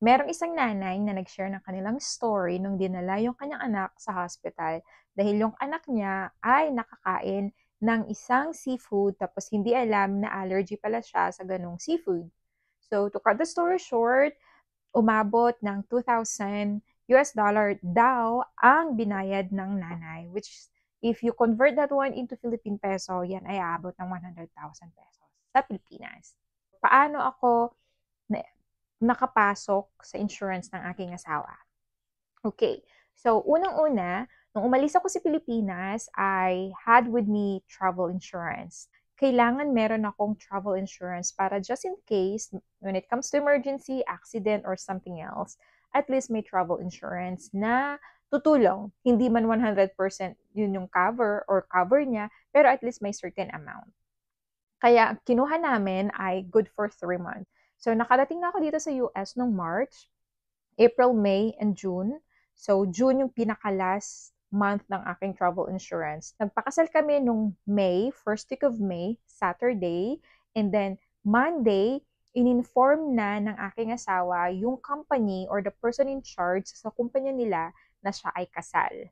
Merong isang nanay na nag-share ng kanilang story nung dinala yung kanyang anak sa hospital dahil yung anak niya ay nakakain ng isang seafood tapos hindi alam na allergy pala siya sa ganong seafood. So to cut the story short, umabot ng 2,000 US dollar daw ang binayad ng nanay which if you convert that one into Philippine peso, yan ay aabot ng 100,000 pesos sa Pilipinas. Paano ako nakapasok sa insurance ng aking asawa. Okay. So, unang-una, nung umalis ako sa Pilipinas, I had with me travel insurance. Kailangan meron akong travel insurance para just in case, when it comes to emergency, accident, or something else, at least may travel insurance na tutulong. Hindi man 100% yun yung cover or cover niya, pero at least may certain amount. Kaya kinuha namin ay good for 3 months. So, nakarating na ako dito sa US noong March, April, May, and June. So, June yung pinaka-last month ng aking travel insurance. Nagpakasal kami nung May, first week of May, Saturday, and then Monday, ininform na ng aking asawa yung company or the person in charge sa kumpanya nila na siya ay kasal.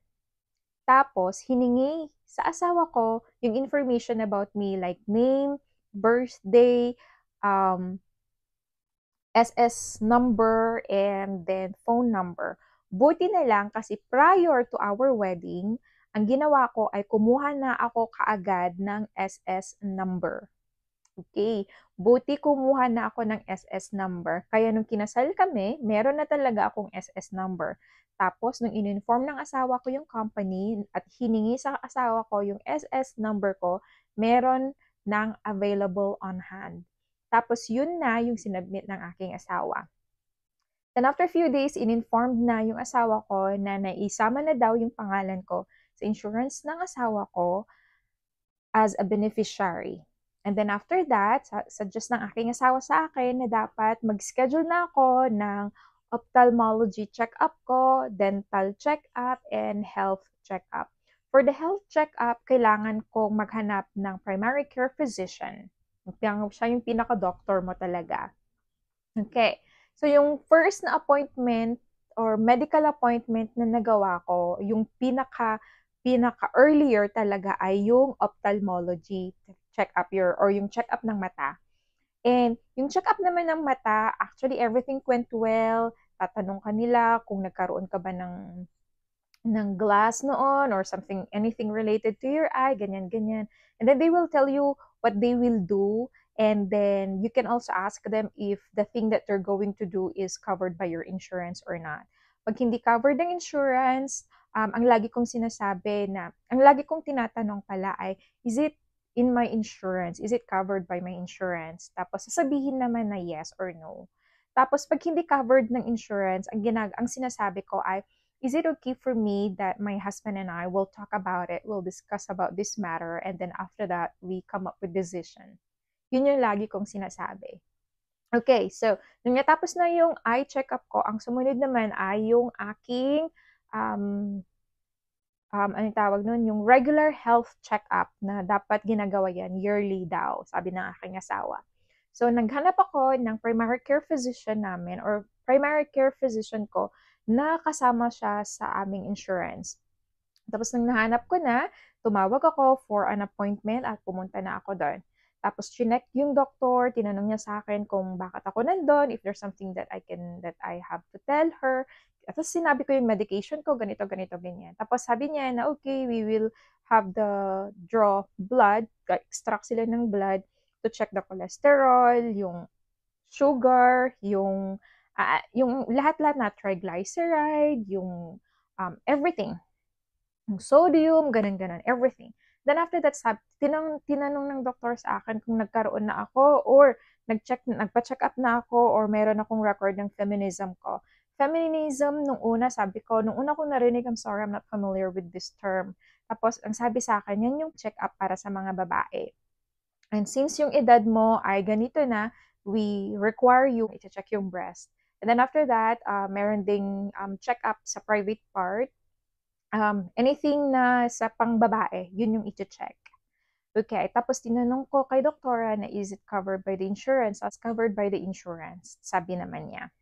Tapos, hiningi sa asawa ko yung information about me like name, birthday, um, SS number, and then phone number. Buti na lang kasi prior to our wedding, ang ginawa ko ay kumuha na ako kaagad ng SS number. Okay, buti kumuha na ako ng SS number. Kaya nung kinasal kami, meron na talaga akong SS number. Tapos, nung ininform ng asawa ko yung company at hiningi sa asawa ko yung SS number ko, meron ng available on hand. Tapos yun na yung sinubmit ng aking asawa. Then after few days, ininformed na yung asawa ko na naisama na daw yung pangalan ko sa insurance ng asawa ko as a beneficiary. And then after that, suggest ng aking asawa sa akin na dapat mag-schedule na ako ng ophthalmology check-up ko, dental check-up, and health check-up. For the health check-up, kailangan kong maghanap ng primary care physician. Siya yung pinaka-doctor mo talaga. Okay. So, yung first na appointment or medical appointment na nagawa ko, yung pinaka pinaka earlier talaga ay yung ophthalmology check up your or yung check up ng mata. And yung check up naman ng mata, actually everything went well. Tatanong kanila kung nagkaroon ka ba ng ng glass noon or something anything related to your eye, ganyan ganyan. And then they will tell you what they will do and then you can also ask them if the thing that they're going to do is covered by your insurance or not. Pag hindi covered ng insurance, um, ang lagi kong sinasabi na, ang lagi kong tinatanong pala ay, is it in my insurance? Is it covered by my insurance? Tapos sasabihin naman na yes or no. Tapos pag hindi covered ng insurance, ang ginag ang sinasabi ko ay is it okay for me that my husband and I will talk about it, we'll discuss about this matter, and then after that, we come up with decision? Yun yung lagi kong sinasabi. Okay, so, nung natapos na yung eye checkup ko, ang sumunod naman ay yung aking, um, um, ano tawag nun, yung regular health checkup na dapat ginagawa yan yearly daw, sabi ng aking asawa. So, naghanap ako ng primary care physician namin or primary care physician ko nakasama siya sa aming insurance. Tapos nang nahanap ko na, tumawag ako for an appointment at pumunta na ako doon. Tapos chinek yung doctor, tinanong niya sa akin kung bakit ako nandun, if there's something that I can that I have to tell her. Tapos sinabi ko yung medication ko, ganito, ganito, ganyan. Tapos sabi niya na okay, we will have the draw blood, extract sila ng blood to check the cholesterol, yung sugar, yung uh, yung lahat-lahat na triglyceride, yung um, everything. Yung sodium, ganun-ganun, everything. Then after that, sab, tinanong, tinanong ng doktor sa akin kung nagkaroon na ako or nag-check, nagpa-check up na ako or meron akong record ng feminism ko. Feminism, nung una, sabi ko, nung una ko narinig, I'm sorry, I'm not familiar with this term. Tapos, ang sabi sa akin, yan yung check-up para sa mga babae. And since yung edad mo ay ganito na, we require you to check yung breast And then after that, uh, meron ding um, check-up sa private part. Um, anything na sa pangbabae, yun yung iti-check. Okay, tapos tinanong ko kay doktora na is it covered by the insurance? As covered by the insurance, sabi naman niya.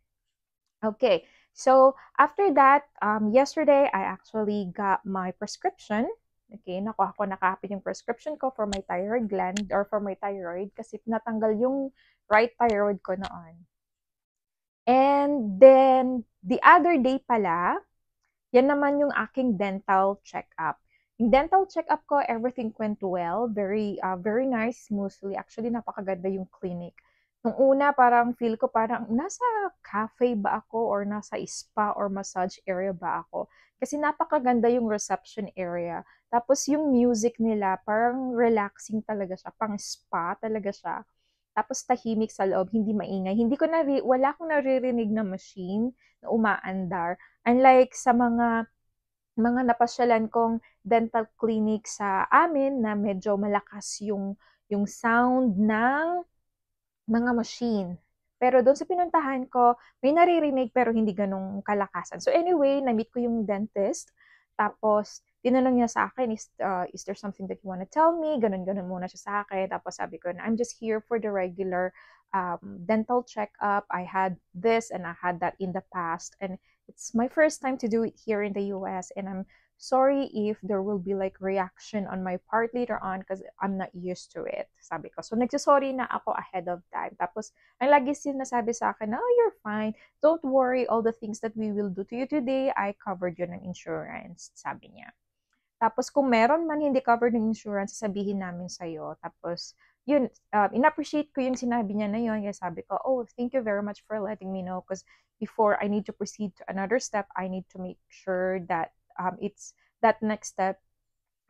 Okay, so after that, um, yesterday I actually got my prescription. Okay, nakuha ko na copy yung prescription ko for my thyroid gland or for my thyroid kasi natanggal yung right thyroid ko noon. And then, the other day pala, yan naman yung aking dental check-up. Yung dental check-up ko, everything went well. Very, uh, very nice, smoothly. Actually, napakaganda yung clinic. Nung una, parang feel ko parang nasa cafe ba ako or nasa spa or massage area ba ako. Kasi napakaganda yung reception area. Tapos yung music nila, parang relaxing talaga siya. Pang spa talaga siya. Tapos tahimik sa loob, hindi maingay. Hindi ko na wala akong naririnig na machine na umaandar. Unlike sa mga mga napasyalan kong dental clinic sa amin na medyo malakas yung yung sound ng mga machine. Pero doon sa pinuntahan ko, may naririnig pero hindi ganong kalakasan. So anyway, na-meet ko yung dentist. Tapos, tinanong niya sa akin, is, uh, is there something that you want to tell me? Ganun-ganun muna siya sa akin. Tapos sabi ko na, I'm just here for the regular um, dental checkup. I had this and I had that in the past. And it's my first time to do it here in the US. And I'm sorry if there will be like reaction on my part later on because I'm not used to it. Sabi ko. So, nagsasorry na ako ahead of time. Tapos, ang lagi sinasabi sa akin, oh, you're fine. Don't worry. All the things that we will do to you today, I covered yun ng insurance. Sabi niya. Tapos kung meron man hindi covered ng insurance, sabihin namin sa iyo. Tapos yun, uh, inappreciate ko yung sinabi niya na yun. Kaya sabi ko, oh, thank you very much for letting me know because before I need to proceed to another step, I need to make sure that um, it's that next step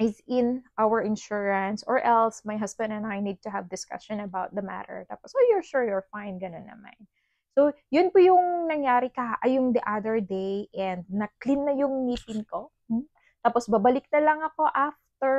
is in our insurance or else my husband and I need to have discussion about the matter. Tapos, oh, you're sure you're fine, ganun naman. So, yun po yung nangyari ka, ay yung the other day and na-clean na yung ngipin ko. Hmm? Tapos babalik na lang ako after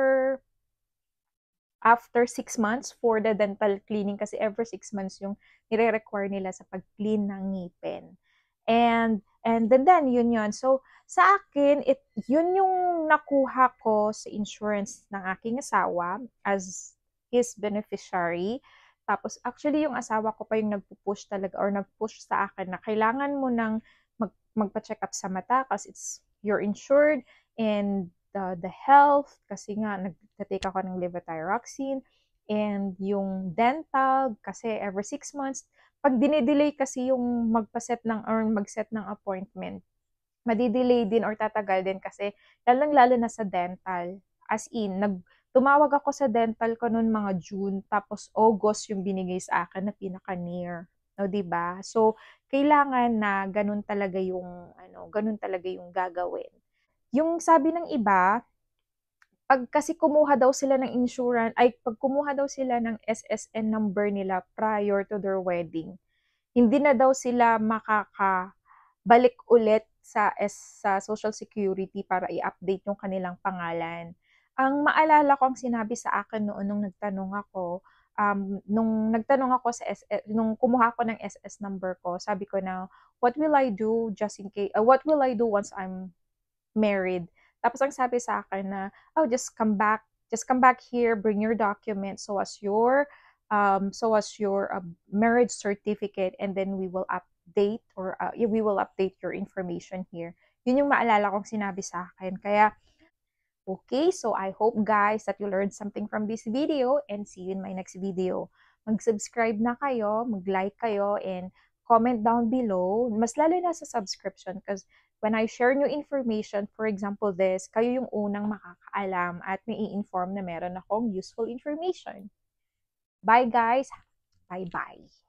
after 6 months for the dental cleaning kasi every 6 months yung nire-require nila sa pag-clean ng ngipin. And and then, then yun yun. So sa akin it yun yung nakuha ko sa insurance ng aking asawa as his beneficiary. Tapos actually yung asawa ko pa yung nagpo-push talaga or nag-push sa akin na kailangan mo nang mag magpa-check up sa mata kasi it's you're insured and uh, the health, kasi nga nag-take ako ng levothyroxine, and yung dental, kasi every six months, pag dinedelay kasi yung magpa-set ng or mag-set ng appointment, madidelay din or tatagal din kasi lalang lalo na sa dental. As in, nag, tumawag ako sa dental ko noon mga June, tapos August yung binigay sa akin na pinaka-near. No, 'di ba? So, kailangan na ganun talaga yung ano, ganun talaga yung gagawin. Yung sabi ng iba, pag kasi kumuha daw sila ng insurance, ay pag kumuha daw sila ng SSN number nila prior to their wedding, hindi na daw sila makakabalik ulit sa, sa Social Security para i-update yung kanilang pangalan. Ang maalala ko ang sinabi sa akin noon nung nagtanong ako, um, nung nagtanong ako sa SS, eh, nung kumuha ko ng SS number ko, sabi ko na, what will I do just in case, uh, what will I do once I'm married. Tapos ang sabi sa akin na, oh, just come back, just come back here, bring your documents, so as your, um, so as your uh, marriage certificate, and then we will update or uh, we will update your information here. Yun yung maalala kong sinabi sa akin. Kaya, okay, so I hope guys that you learned something from this video and see you in my next video. Mag-subscribe na kayo, mag-like kayo, and comment down below, mas lalo na sa subscription because when I share new information, for example this, kayo yung unang makakaalam at may i-inform na meron akong useful information. Bye guys! Bye-bye!